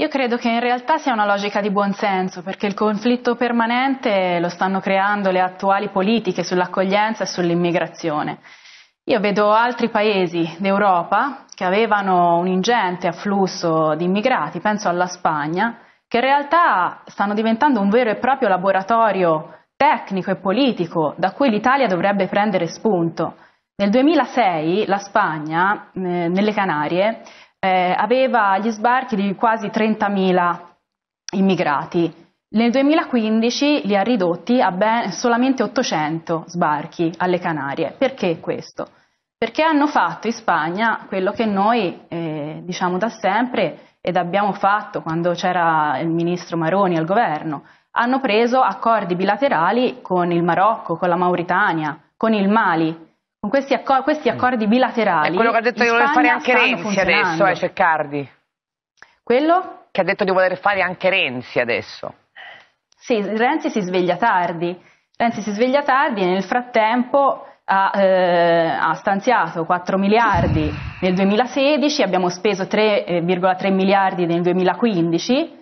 Io credo che in realtà sia una logica di buonsenso, perché il conflitto permanente lo stanno creando le attuali politiche sull'accoglienza e sull'immigrazione. Io vedo altri paesi d'Europa che avevano un ingente afflusso di immigrati, penso alla Spagna, che in realtà stanno diventando un vero e proprio laboratorio tecnico e politico da cui l'Italia dovrebbe prendere spunto. Nel 2006 la Spagna, eh, nelle Canarie, eh, aveva gli sbarchi di quasi 30.000 immigrati. Nel 2015 li ha ridotti a ben, solamente 800 sbarchi alle Canarie. Perché questo? Perché hanno fatto in Spagna quello che noi eh, diciamo da sempre ed abbiamo fatto quando c'era il ministro Maroni al governo. Hanno preso accordi bilaterali con il Marocco, con la Mauritania, con il Mali, questi, accor- questi mm. accordi bilaterali. È quello che ha detto di voler fare anche Renzi adesso, eh, Ceccardi. Quello? Che ha detto di voler fare anche Renzi adesso. Sì, Renzi si sveglia tardi. Renzi si sveglia tardi e nel frattempo ha, eh, ha stanziato 4 miliardi nel 2016, abbiamo speso 3,3 eh, miliardi nel 2015